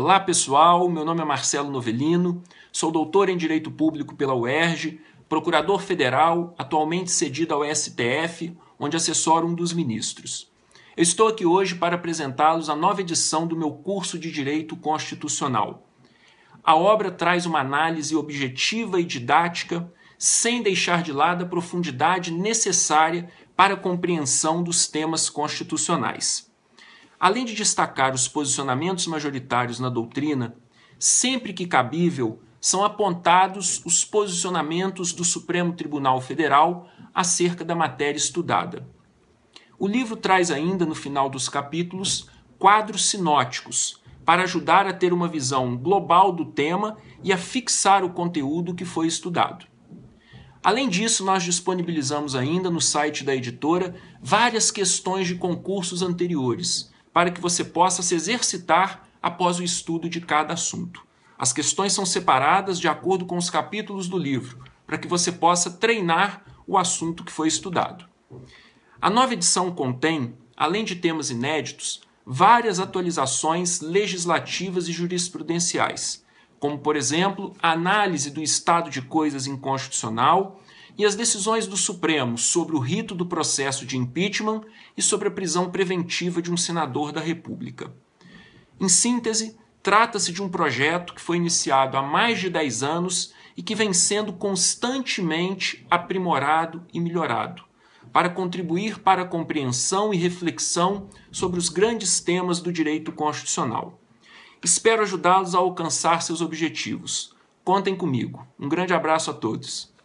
Olá pessoal, meu nome é Marcelo Novelino, sou doutor em Direito Público pela UERJ, procurador federal, atualmente cedido ao STF, onde assessoro um dos ministros. Eu estou aqui hoje para apresentá-los a nova edição do meu curso de Direito Constitucional. A obra traz uma análise objetiva e didática, sem deixar de lado a profundidade necessária para a compreensão dos temas constitucionais além de destacar os posicionamentos majoritários na doutrina, sempre que cabível, são apontados os posicionamentos do Supremo Tribunal Federal acerca da matéria estudada. O livro traz ainda, no final dos capítulos, quadros sinóticos para ajudar a ter uma visão global do tema e a fixar o conteúdo que foi estudado. Além disso, nós disponibilizamos ainda no site da editora várias questões de concursos anteriores, para que você possa se exercitar após o estudo de cada assunto. As questões são separadas de acordo com os capítulos do livro, para que você possa treinar o assunto que foi estudado. A nova edição contém, além de temas inéditos, várias atualizações legislativas e jurisprudenciais, como, por exemplo, a análise do estado de coisas inconstitucional e as decisões do Supremo sobre o rito do processo de impeachment e sobre a prisão preventiva de um senador da República. Em síntese, trata-se de um projeto que foi iniciado há mais de 10 anos e que vem sendo constantemente aprimorado e melhorado, para contribuir para a compreensão e reflexão sobre os grandes temas do direito constitucional. Espero ajudá-los a alcançar seus objetivos. Contem comigo. Um grande abraço a todos.